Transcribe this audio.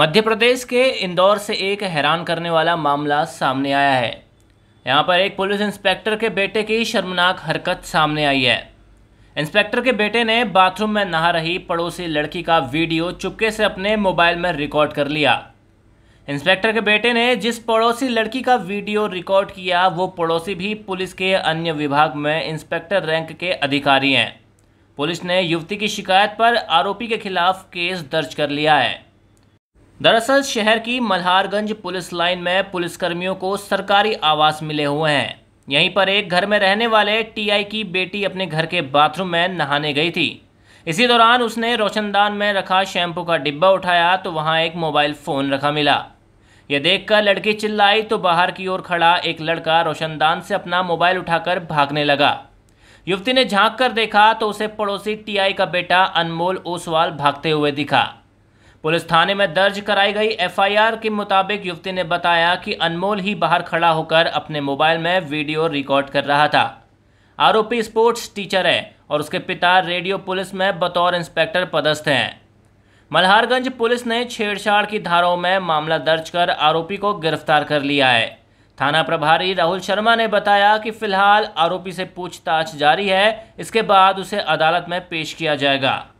मध्य प्रदेश के इंदौर से एक हैरान करने वाला मामला सामने आया है यहाँ पर एक पुलिस इंस्पेक्टर के बेटे की शर्मनाक हरकत सामने आई है इंस्पेक्टर के बेटे ने बाथरूम में नहा रही पड़ोसी लड़की का वीडियो चुपके से अपने मोबाइल में रिकॉर्ड कर लिया इंस्पेक्टर के बेटे ने जिस पड़ोसी लड़की का वीडियो रिकॉर्ड किया वो पड़ोसी भी पुलिस के अन्य विभाग में इंस्पेक्टर रैंक के अधिकारी हैं पुलिस ने युवती की शिकायत पर आरोपी के खिलाफ केस दर्ज कर लिया है दरअसल शहर की मल्हारगंज पुलिस लाइन में पुलिसकर्मियों को सरकारी आवास मिले हुए हैं यहीं पर एक घर में रहने वाले टीआई की बेटी अपने घर के बाथरूम में नहाने गई थी इसी दौरान उसने रोशनदान में रखा शैम्पू का डिब्बा उठाया तो वहां एक मोबाइल फ़ोन रखा मिला यह देखकर लड़की चिल्लाई तो बाहर की ओर खड़ा एक लड़का रोशनदान से अपना मोबाइल उठाकर भागने लगा युवती ने झांक कर देखा तो उसे पड़ोसी टीआई का बेटा अनमोल ओसवाल भागते हुए दिखा पुलिस थाने में दर्ज कराई गई एफआईआर के मुताबिक युवती ने बताया कि अनमोल ही बाहर खड़ा होकर अपने मोबाइल में वीडियो रिकॉर्ड कर रहा था आरोपी स्पोर्ट्स टीचर है और उसके पिता रेडियो पुलिस में बतौर इंस्पेक्टर पदस्थ हैं मल्हारगंज पुलिस ने छेड़छाड़ की धाराओं में मामला दर्ज कर आरोपी को गिरफ्तार कर लिया है थाना प्रभारी राहुल शर्मा ने बताया कि फिलहाल आरोपी से पूछताछ जारी है इसके बाद उसे अदालत में पेश किया जाएगा